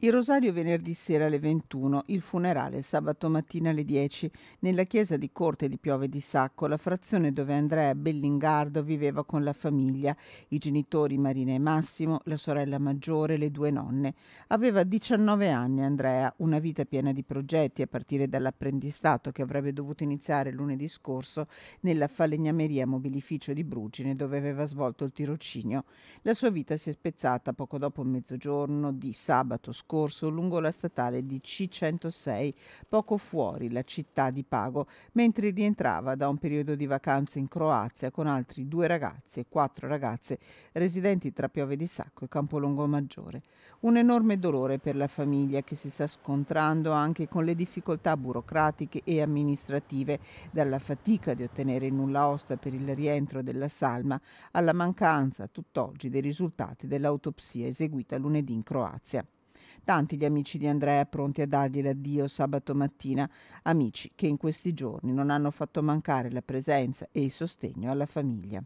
Il rosario venerdì sera alle 21, il funerale sabato mattina alle 10, nella chiesa di Corte di Piove di Sacco, la frazione dove Andrea Bellingardo viveva con la famiglia, i genitori Marina e Massimo, la sorella maggiore, le due nonne. Aveva 19 anni Andrea, una vita piena di progetti a partire dall'apprendistato che avrebbe dovuto iniziare lunedì scorso nella falegnameria mobilificio di Brugine dove aveva svolto il tirocinio. La sua vita si è spezzata poco dopo mezzogiorno di sabato scorso scorso lungo la statale di C106, poco fuori la città di Pago, mentre rientrava da un periodo di vacanze in Croazia con altri due ragazzi e quattro ragazze residenti tra Piove di Sacco e Campolongo Maggiore. Un enorme dolore per la famiglia che si sta scontrando anche con le difficoltà burocratiche e amministrative, dalla fatica di ottenere nulla osta per il rientro della salma alla mancanza tutt'oggi dei risultati dell'autopsia eseguita lunedì in Croazia. Tanti gli amici di Andrea pronti a dargli l'addio sabato mattina, amici che in questi giorni non hanno fatto mancare la presenza e il sostegno alla famiglia.